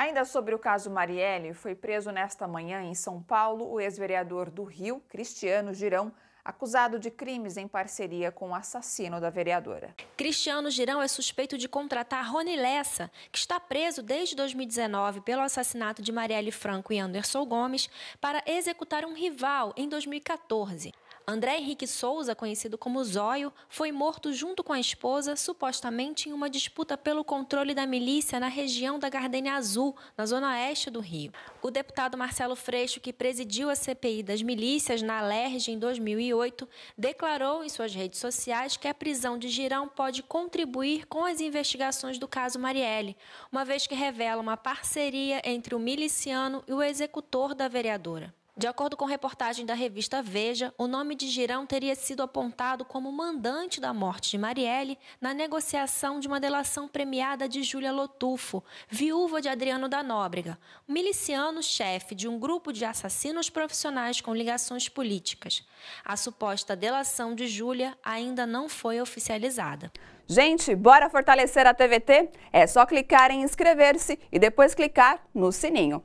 Ainda sobre o caso Marielle, foi preso nesta manhã em São Paulo o ex-vereador do Rio, Cristiano Girão, acusado de crimes em parceria com o assassino da vereadora. Cristiano Girão é suspeito de contratar Rony Lessa, que está preso desde 2019 pelo assassinato de Marielle Franco e Anderson Gomes, para executar um rival em 2014. André Henrique Souza, conhecido como Zóio, foi morto junto com a esposa, supostamente em uma disputa pelo controle da milícia na região da Gardenia Azul, na zona oeste do Rio. O deputado Marcelo Freixo, que presidiu a CPI das milícias na Alerj em 2008, declarou em suas redes sociais que a prisão de Girão pode contribuir com as investigações do caso Marielle, uma vez que revela uma parceria entre o miliciano e o executor da vereadora. De acordo com reportagem da revista Veja, o nome de Girão teria sido apontado como mandante da morte de Marielle na negociação de uma delação premiada de Júlia Lotufo, viúva de Adriano da Nóbrega, um miliciano-chefe de um grupo de assassinos profissionais com ligações políticas. A suposta delação de Júlia ainda não foi oficializada. Gente, bora fortalecer a TVT? É só clicar em inscrever-se e depois clicar no sininho.